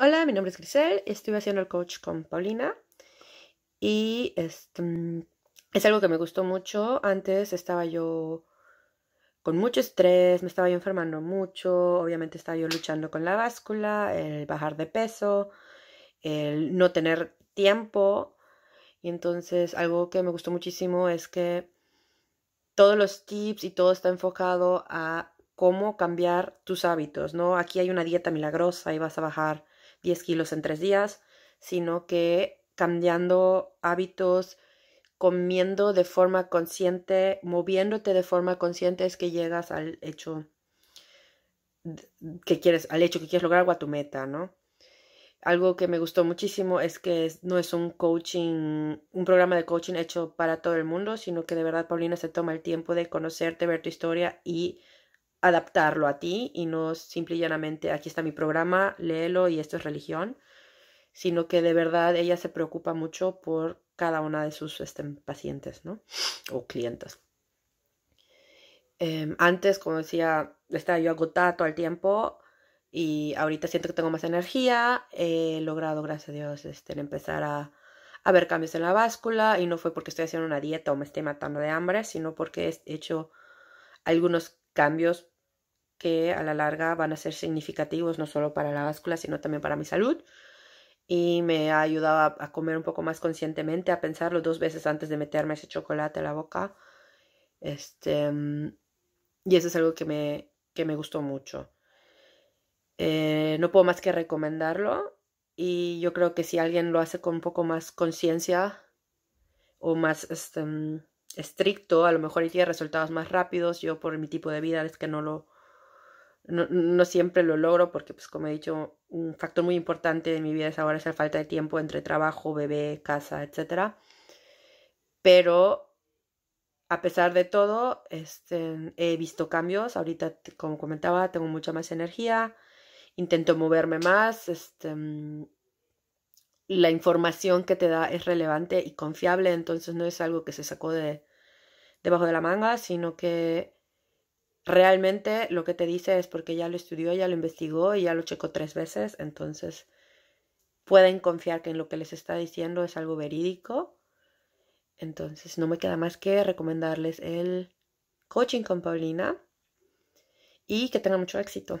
Hola, mi nombre es Grisel, estoy haciendo el coach con Paulina y este, es algo que me gustó mucho. Antes estaba yo con mucho estrés, me estaba yo enfermando mucho, obviamente estaba yo luchando con la báscula, el bajar de peso, el no tener tiempo. Y entonces algo que me gustó muchísimo es que todos los tips y todo está enfocado a cómo cambiar tus hábitos, ¿no? Aquí hay una dieta milagrosa y vas a bajar 10 kilos en tres días, sino que cambiando hábitos, comiendo de forma consciente, moviéndote de forma consciente es que llegas al hecho que quieres, al hecho que quieres lograr o a tu meta, ¿no? Algo que me gustó muchísimo es que no es un coaching, un programa de coaching hecho para todo el mundo, sino que de verdad Paulina se toma el tiempo de conocerte, ver tu historia y adaptarlo a ti y no simple y llanamente aquí está mi programa, léelo y esto es religión, sino que de verdad ella se preocupa mucho por cada una de sus este, pacientes ¿no? o clientes. Em, antes, como decía, estaba yo agotada todo el tiempo y ahorita siento que tengo más energía. He logrado, gracias a Dios, este, empezar a, ver cambios en la báscula y no fue porque estoy haciendo una dieta o me esté matando de hambre, sino porque he hecho algunos cambios que a la larga van a ser significativos, no solo para la báscula, sino también para mi salud. Y me ha ayudado a, comer un poco más conscientemente, a pensarlo dos veces antes de meterme ese chocolate a la boca. Este, y eso es algo que me, que me gustó mucho. Eh, no puedo más que recomendarlo. Y yo creo que si alguien lo hace con un poco más conciencia o más este, estricto, a lo mejor y tiene resultados más rápidos. Yo por mi tipo de vida es que no lo, no, siempre lo logro porque, pues como he dicho, un factor muy importante de mi vida es ahora es la falta de tiempo entre trabajo, bebé, casa, etc. Pero a pesar de todo, este, he visto cambios. Ahorita, como comentaba, tengo mucha más energía, intento moverme más, este, la información que te da es relevante y confiable, entonces no es algo que se sacó de debajo de la manga, sino que realmente lo que te dice es porque ya lo estudió, ya lo investigó y ya lo checó tres veces, entonces pueden confiar que en lo que les está diciendo es algo verídico. Entonces no me queda más que recomendarles el coaching con Paulina y que tengan mucho éxito.